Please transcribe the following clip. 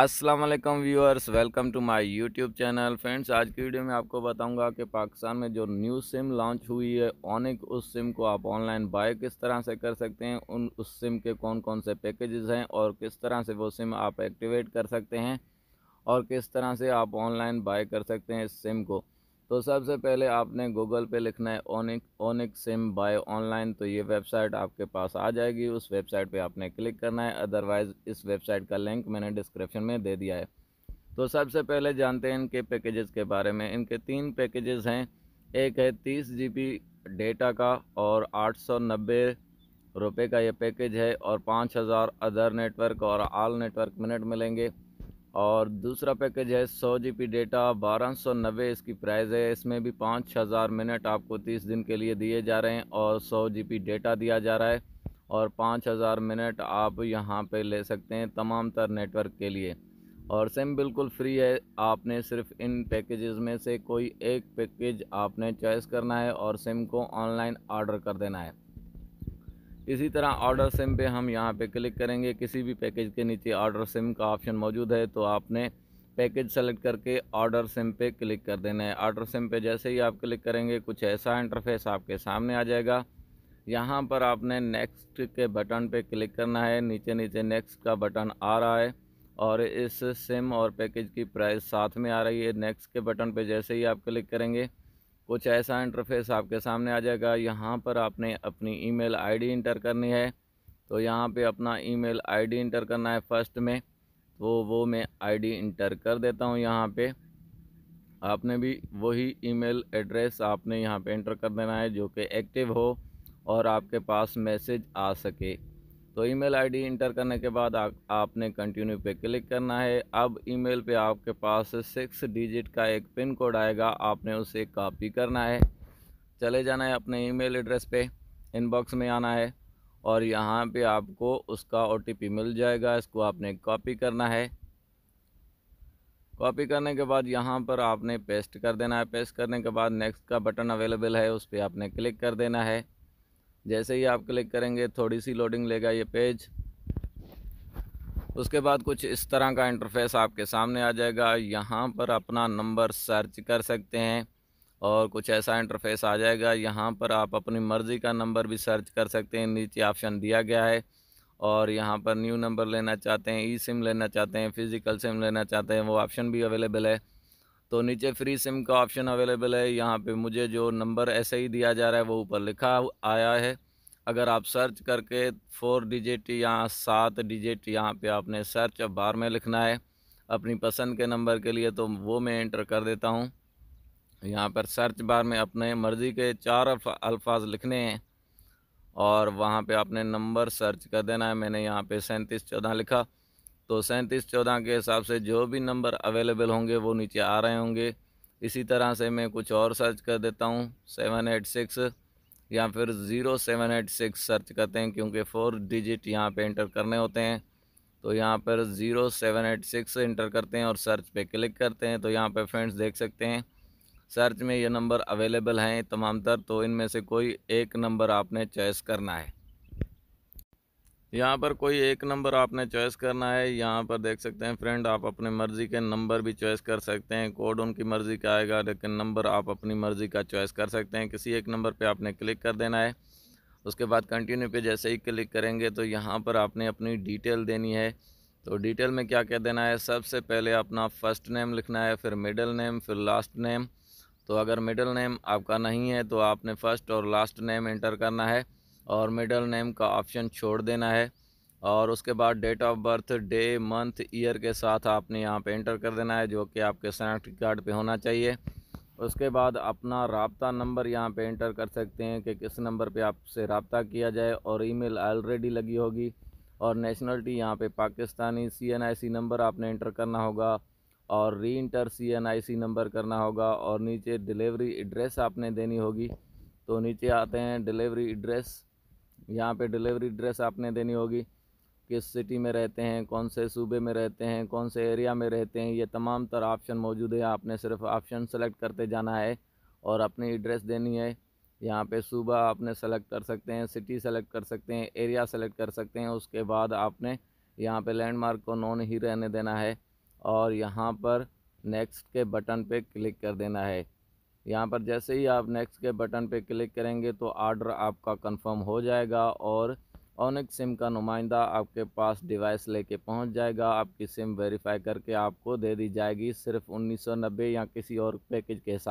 अस्सलाम वालेकुम viewers welcome to my YouTube channel friends आज की वीडियो में आपको बताऊंगा कि पाकिस्तान में जो न्यू सिम लॉन्च हुई है ऑनिक उस सिम को आप ऑनलाइन बाय किस तरह से कर सकते हैं उन उस सिम के कौन कौन से पैकेजेस हैं और किस तरह से वो सिम आप एक्टिवेट कर सकते हैं और किस तरह से आप ऑनलाइन बाय कर सकते हैं इस सिम को तो सबसे पहले आपने गूगल पे लिखना है Onic Onic SIM buy online तो ये वेबसाइट आपके पास आ जाएगी उस वेबसाइट पे आपने क्लिक करना है अदरवाइज़ इस वेबसाइट का लिंक मैंने डिस्क्रिप्शन में दे दिया है तो सबसे पहले जानते हैं इनके पैकेजेस के बारे में इनके तीन पैकेजेस हैं एक है तीस जी डेटा का और आठ सौ नब्बे रुपये का ये पैकेज है और पाँच हज़ार अदर नेटवर्क और आल नेटवर्क मिनट मिलेंगे और दूसरा पैकेज है सौ जी पी डेटा बारह सौ नब्बे इसकी प्राइस है इसमें भी पाँच हज़ार मिनट आपको तीस दिन के लिए दिए जा रहे हैं और सौ जी पी डेटा दिया जा रहा है और पाँच हज़ार मिनट आप यहाँ पे ले सकते हैं तमाम तर नेटवर्क के लिए और सिम बिल्कुल फ्री है आपने सिर्फ इन पैकेजेस में से कोई एक पैकेज आपने चॉइस करना है और सिम को ऑनलाइन ऑर्डर कर देना है इसी तरह ऑर्डर सिम पे हम यहाँ पे क्लिक करेंगे किसी भी पैकेज के नीचे ऑर्डर सिम का ऑप्शन मौजूद है तो आपने पैकेज सेलेक्ट करके ऑर्डर सिम पे क्लिक कर देना है ऑर्डर सिम पे जैसे ही आप क्लिक करेंगे कुछ ऐसा इंटरफेस आपके सामने आ जाएगा यहाँ पर आपने नेक्स्ट के बटन पे क्लिक करना है नीचे नीचे नेक्स्ट का बटन आ रहा है और इस सिम और पैकेज की प्राइस साथ में आ रही है नेक्स्ट के बटन पे जैसे ही आप क्लिक करेंगे कुछ ऐसा इंटरफेस आपके सामने आ जाएगा यहाँ पर आपने अपनी ईमेल आईडी इंटर करनी है तो यहाँ पे अपना ईमेल आईडी इंटर करना है फर्स्ट में तो वो मैं आईडी इंटर कर देता हूँ यहाँ पे आपने भी वही ईमेल एड्रेस आपने यहाँ पे इंटर कर देना है जो कि एक्टिव हो और आपके पास मैसेज आ सके तो ईमेल आईडी इंटर करने के बाद आ, आपने कंटिन्यू पे क्लिक करना है अब ईमेल पे आपके पास सिक्स डिजिट का एक पिन कोड आएगा आपने उसे कॉपी करना है चले जाना है अपने ईमेल एड्रेस पे इनबॉक्स में आना है और यहाँ पे आपको उसका ओ मिल जाएगा इसको आपने कॉपी करना है कॉपी करने के बाद यहाँ पर आपने पेस्ट कर देना है पेस्ट करने के बाद नेक्स्ट का बटन अवेलेबल है उस पर आपने क्लिक कर देना है जैसे ही आप क्लिक करेंगे थोड़ी सी लोडिंग लेगा ये पेज उसके बाद कुछ इस तरह का इंटरफेस आपके सामने आ जाएगा यहाँ पर अपना नंबर सर्च कर सकते हैं और कुछ ऐसा इंटरफेस आ जाएगा यहाँ पर आप अपनी मर्ज़ी का नंबर भी सर्च कर सकते हैं नीचे ऑप्शन दिया गया है और यहाँ पर न्यू नंबर लेना चाहते हैं ई सिम लेना चाहते हैं फ़िज़िकल सिम लेना चाहते हैं वो ऑप्शन भी अवेलेबल है तो नीचे फ्री सिम का ऑप्शन अवेलेबल है यहाँ पे मुझे जो नंबर ऐसे ही दिया जा रहा है वो ऊपर लिखा आया है अगर आप सर्च करके फोर डिजिट या सात डिजिट यहाँ पे आपने सर्च बार में लिखना है अपनी पसंद के नंबर के लिए तो वो मैं एंटर कर देता हूँ यहाँ पर सर्च बार में अपने मर्ज़ी के चार अल्फाज लिखने हैं और वहाँ पे आपने नंबर सर्च कर देना है मैंने यहाँ पे सैंतीस चौदह लिखा तो सैंतीस चौदह के हिसाब से जो भी नंबर अवेलेबल होंगे वो नीचे आ रहे होंगे इसी तरह से मैं कुछ और सर्च कर देता हूँ सेवन एट सिक्स या फिर zero seven eight six search करते हैं क्योंकि फ़ोर डिजिट यहाँ पे इंटर करने होते हैं तो यहाँ पर zero seven eight six enter करते हैं और सर्च पे क्लिक करते हैं तो यहाँ पर फ्रेंड्स देख सकते हैं सर्च में ये नंबर अवेलेबल हैं तमाम तर तो इनमें से कोई एक नंबर आपने चॉइस करना है यहाँ पर कोई एक नंबर आपने चॉइस करना है यहाँ पर देख सकते हैं फ्रेंड आप अपने मर्ज़ी के नंबर भी चॉइस कर सकते हैं कोड उनकी मर्ज़ी का आएगा लेकिन नंबर आप अपनी मर्ज़ी का चॉइस कर सकते हैं किसी एक नंबर पे आपने क्लिक कर देना है उसके बाद कंटिन्यू पे जैसे ही क्लिक करेंगे तो यहाँ पर आपने अपनी डिटेल देनी है तो डिटेल में क्या क्या देना है सबसे पहले अपना फ़र्स्ट नेम लिखना है फिर मिडल नेम फिर लास्ट नेम तो अगर मिडल नेम आपका नहीं है तो आपने फ़र्स्ट और लास्ट नेम इंटर करना है और मिडल नेम का ऑप्शन छोड़ देना है और उसके बाद date of birth day month year के साथ आपने यहाँ पे एंटर कर देना है जो कि आपके शनाख्ती कार्ड पे होना चाहिए उसके बाद अपना रबता नंबर यहाँ पे एंटर कर सकते हैं कि किस नंबर पे आपसे रबता किया जाए और ईमेल ऑलरेडी लगी होगी और नेशनलिटी यहाँ पे पाकिस्तानी सीएनआईसी नंबर आपने इंटर करना होगा और री इंटर सी नंबर करना होगा और नीचे डिलीवरी एड्रेस आपने देनी होगी तो नीचे आते हैं डिलीवरी एड्रेस यहाँ पे डिलीवरी एड्रेस आपने देनी होगी किस सिटी में रहते हैं कौन से सूबे में रहते हैं कौन से एरिया में रहते हैं ये तमाम तर ऑप्शन मौजूद है आपने सिर्फ ऑप्शन सेलेक्ट करते जाना है और अपनी एड्रेस देनी है यहाँ पे सूबा आपने सेलेक्ट कर सकते हैं सिटी सेलेक्ट कर सकते हैं एरिया सेलेक्ट कर सकते हैं उसके बाद आपने यहाँ पे लैंडमार्क को नॉन ही रहने देना है और यहाँ पर नेक्स्ट के बटन पे क्लिक कर देना है यहाँ पर जैसे ही आप नेक्स्ट के बटन पे क्लिक करेंगे तो आर्डर आपका कंफर्म हो जाएगा और ऑनिक सिम का नुमाइंदा आपके पास डिवाइस लेके पहुँच जाएगा आपकी सिम वेरीफाई करके आपको दे दी जाएगी सिर्फ 1990 या किसी और पैकेज के हिसाब